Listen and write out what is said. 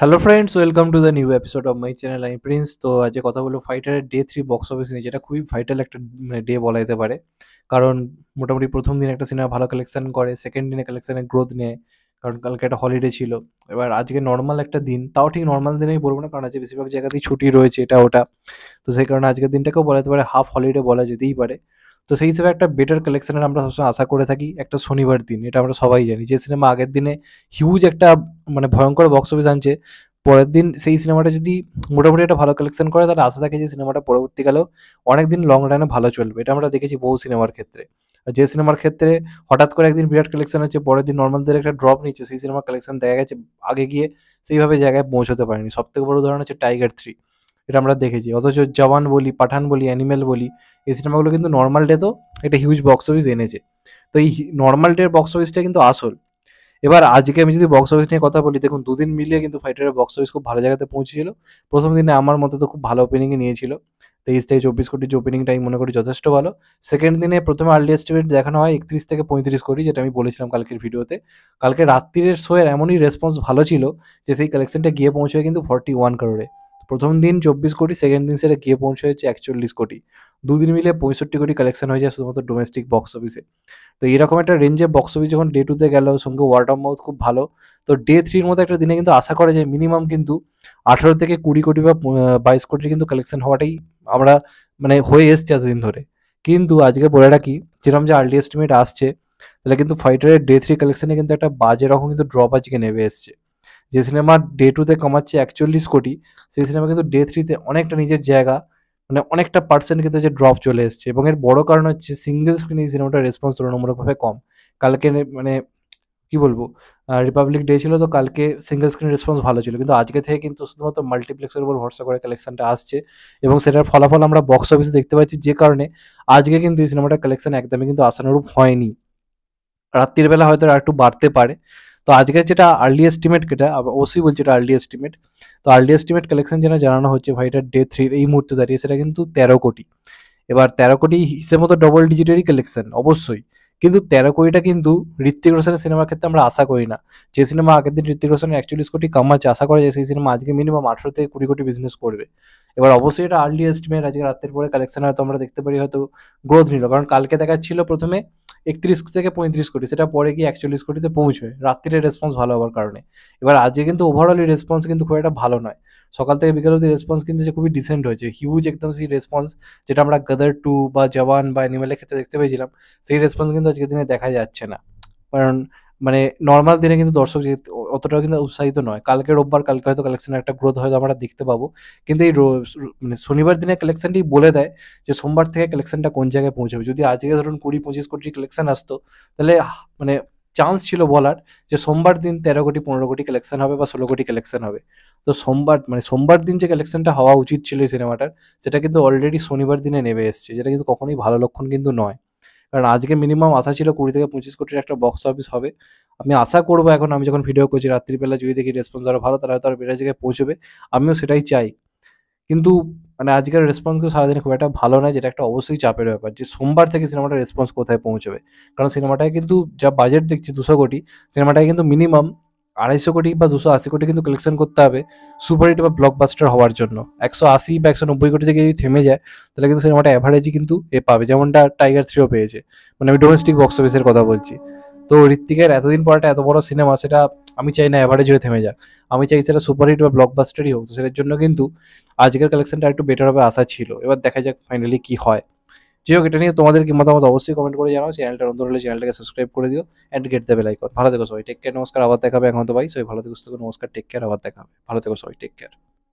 hello friends welcome to the new episode of my channel I Prince তো আজকে কথা বলবো ফাইটারের ডে থ্রি বক্স অফিস নিয়ে যেটা খুবই ভাইটাল একটা মানে ডে বলা যেতে পারে কারণ মোটামুটি প্রথম দিন একটা সিনেমা ভালো কালেকশন করে সেকেন্ড দিনে কালেকশানের গ্রোথ নেয় কারণ কালকে একটা হলিডে ছিল এবার আজকে নর্মাল একটা দিন তাও ঠিক নর্মাল দিনেই বলবো না কারণ আজকে বেশিরভাগ জায়গাতেই ছুটি রয়েছে এটা ওটা তো সেই কারণে আজকের দিনটাকেও বলা যেতে পারে হাফ হলিডে বলা যেতেই পারে তো সেই হিসেবে একটা বেটার কালেকশনের আমরা সবসময় আশা করে থাকি একটা শনিবার দিন এটা আমরা সবাই জানি যে সিনেমা আগের দিনে হিউজ একটা মানে ভয়ঙ্কর বক্স অফিস আনছে পরের দিন সেই সিনেমাটা যদি মোটামুটি একটা ভালো কালেকশন করে তাহলে আশা থাকে যে সিনেমাটা পরবর্তীকালেও অনেক দিন লং রানে ভালো চলবে এটা আমরা দেখেছি বহু সিনেমার ক্ষেত্রে আর যে সিনেমার ক্ষেত্রে হঠাৎ করে একদিন বিরাট কালেকশন হচ্ছে পরের দিন নর্মালদের একটা ড্রপ নিচ্ছে সেই সিনেমার কালেকশন দেখা গেছে আগে গিয়ে সেইভাবে জায়গায় পৌঁছতে পারেনি সব থেকে বড় উদাহরণ হচ্ছে টাইগার থ্রি এটা আমরা দেখেছি অথচ জওয়ান বলি পাঠান বলি অ্যানিমেল বলি এই সিনেমাগুলো কিন্তু নর্মাল ডে তো একটা হিউজ বক্স অফিস এনেছে তো এই নর্মাল ডের বক্স অফিসটা কিন্তু আসল এবার আজকে আমি যদি বক্স অফিস নিয়ে কথা বলি দেখুন দুদিন মিলিয়ে কিন্তু ফাইটারের বক্স অফিস খুব ভালো জায়গাতে পৌঁছেছিল প্রথম দিনে আমার মতে তো খুব ভালো ওপেনিং নিয়েছিল তেইশ থেকে চব্বিশ কোটি যে ওপেনিংটা আমি মনে করি যথেষ্ট ভালো সেকেন্ড দিনে প্রথমে আর্লি এস্টিমেট দেখানো হয় একত্রিশ থেকে পঁয়ত্রিশ কোটি যেটা আমি বলেছিলাম কালকের ভিডিওতে কালকে রাত্রির শোয়ের এমনই রেসপন্স ভালো ছিল যে সেই কালেকশনটা গিয়ে পৌঁছয় কিন্তু ফর্টি ওয়ান করোড়ে প্রথম দিন চব্বিশ কোটি সেকেন্ড দিন সেটা গিয়ে পৌঁছে হয়েছে একচল্লিশ কোটি দুদিন মিলে পঁয়ষট্টি কোটি কালেকশন হয়ে যায় শুধুমাত্র ডোমেস্টিক বক্স অফিসে তো এরকম একটা রেঞ্জে বক্স অফিস যখন ডে টুতে গেল সঙ্গে ওয়ার্ড অফ মাউথ খুব ভালো তো ডে থ্রির মতো একটা দিনে কিন্তু আশা করা যায় মিনিমাম কিন্তু আঠারো থেকে কুড়ি কোটি বা বাইশ কোটির কিন্তু কালেকশন হওয়াটাই আমরা মানে হয়ে এসছে এতদিন ধরে কিন্তু আজকে বলে রাখি যেরকম যে আর্লি এস্টিমেট আসছে তাহলে কিন্তু ফাইটারের ডে থ্রি কালেকশনে কিন্তু একটা বাজে রকম কিন্তু ড্রপ আজকে নেমে এসছে যে সিনেমা ডে টুতে কমাচ্ছে একচল্লিশ কোটি সেই সিনেমা কিন্তু ডে থ্রিতে অনেকটা নিজের জায়গা মানে অনেকটা পার্সেন্ট কিন্তু যে ড্রপ চলে এসছে এবং এর বড় কারণ হচ্ছে সিঙ্গেল স্ক্রিনে এই সিনেমাটার রেসপন্স তুলনামূলকভাবে কম কালকে মানে কি বলবো রিপাবলিক ডে ছিল তো কালকে সিঙ্গেল স্ক্রিন রেসপন্স ভালো ছিল কিন্তু আজকে থেকে কিন্তু শুধুমাত্র মাল্টিপ্লেক্সের উপর ভরসা করে কালেকশনটা আসছে এবং সেটার ফলাফল আমরা বক্স অফিসে দেখতে পাচ্ছি যে কারণে আজকে কিন্তু এই সিনেমাটার কালেকশন একদমই কিন্তু আসানুরূপ হয়নি রাত্রির বেলা হয়তো আর একটু বাড়তে পারে তো আজকে যেটা আর্লি এস্টিমেট এটা ওসি বলছে এটা আর্লি এস্টিমেট তো আর্লি এস্টিমেট কালেকশন যেটা জানানো হচ্ছে ভাই এটা ডে থ্রির এই মুহূর্তে দাঁড়িয়ে সেটা কিন্তু তেরো কোটি এবার তেরো কোটি হিসেব মতো ডবল ডিজিটেরই কালেকশন অবশ্যই কিন্তু তেরো কোটিটা কিন্তু ঋত্বিক রোশনের সিনেমার ক্ষেত্রে আমরা আশা করি না যে সিনেমা আগের দিন ঋত্বিক রোশন একচল্লিশ কোটি কামাচ্ছে আশা করা যায় সেই সিনেমা আজকে মিনিমাম আঠারো থেকে কুড়ি কোটি বিজনেস করবে এবার অবশ্যই এটা আর্লি এস্টিমেট আজকে রাতের পরে কালেকশন হয়তো আমরা দেখতে পারি হয়তো গ্রোথ নিল কারণ কালকে দেখাচ্ছিল প্রথমে একত্রিশ থেকে পঁয়ত্রিশ কোটি সেটা পরে গিয়ে একচল্লিশ কোটিতে পৌঁছবে রাত্রিরে রেসপন্স ভালো হওয়ার কারণে এবার আজকে কিন্তু ওভারঅল এই রেসপন্স কিন্তু খুব একটা ভালো নয় সকাল থেকে বিকেল অব্দি রেসপন্স কিন্তু যে খুবই ডিসেন্ট হয়েছে হিউজ একদম সেই রেসপন্স যেটা আমরা গাদার টু বা জওয়ান বা অ্যানিমেলের ক্ষেত্রে দেখতে পেয়েছিলাম সেই রেসপন্স কিন্তু আজকের দিনে দেখা যাচ্ছে না কারণ মানে নর্মাল দিনে কিন্তু দর্শক অতটাও কিন্তু উৎসাহিত নয় কালকে রোববার কালকে হয়তো কালেকশনের একটা গ্রোথ হয়তো আমরা দেখতে পাবো কিন্তু এই মানে শনিবার দিনে কালেকশনটি বলে দেয় যে সোমবার থেকে কালেকশনটা কোন জায়গায় পৌঁছাবে যদি আজকে ধরুন কুড়ি পঁচিশ কোটি কালেকশন আসতো তাহলে মানে চান্স ছিল বলার যে সোমবার দিন তেরো কোটি পনেরো কোটি কালেকশন হবে বা ষোলো কোটি কালেকশন হবে তো সোমবার মানে সোমবার দিন যে কালেকশনটা হওয়া উচিত ছিল এই সিনেমাটার সেটা কিন্তু অলরেডি শনিবার দিনে নেমে এসছে যেটা কিন্তু কখনোই ভালো লক্ষণ কিন্তু নয় কারণ আজকে মিনিমাম আশা ছিল কুড়ি থেকে পঁচিশ কোটির একটা বক্স অফিস হবে আমি আশা করবো এখন আমি যখন ভিডিও করছি রাত্রিবেলা যদি দেখি রেসপন্স আরও ভালো তারা হয়তো আরও বেড়ে জায়গায় পৌঁছবে আমিও সেটাই চাই কিন্তু মানে আজকের রেসপন্স কিন্তু সারাদিন খুব একটা ভালো নয় যেটা একটা অবশ্যই চাপের ব্যাপার যে সোমবার থেকে সিনেমাটা রেসপন্স কোথায় পৌঁছবে কারণ সিনেমাটায় কিন্তু যা বাজেট দেখছি দুশো কোটি সিনেমাটায় কিন্তু মিনিমাম আড়াইশো কোটি বা দুশো আশি কোটি কিন্তু কালেকশন করতে হবে সুপারহিট বা ব্লকবাস্টার হওয়ার জন্য একশো আশি বা একশো নব্বই কোটি থেকে যদি থেমে যায় তাহলে কিন্তু সিনেমাটা অ্যাভারেজই কিন্তু এ পাবে যেমনটা টাইগার থ্রিও পেয়েছে মানে আমি ডোমেস্টিক বক্স অফিসের কথা বলছি তো ঋত্বিকের এতদিন পর একটা এত বড় সিনেমা সেটা আমি চাই না অ্যাভারেজ হয়ে থেমে যাক আমি চাই সেটা সুপারহিট বা ব্লকবাস্টারই হোক তো সেটার জন্য কিন্তু আজকের কালেকশনটা একটু বেটার হবে আশা ছিল এবার দেখা যাক ফাইনালি কি হয় যে হোক এটা নিয়ে তোমাদের কি মতামত অবশ্যই কমেন্ট করে জানাও চ্যানেলটা অন্ধ হলে চ্যানেলটাকে সাবস্ক্রাইব করে দিও and get the bell icon ভালো থেকো সবাই টেক কেয়ার নমস্কার আবার দেখাবে এখন তো ভাই সবাই ভালো থেকো নমস্কার টেক কেয়ার আবার দেখাবে ভালো থেকো সবাই টেক কেয়ার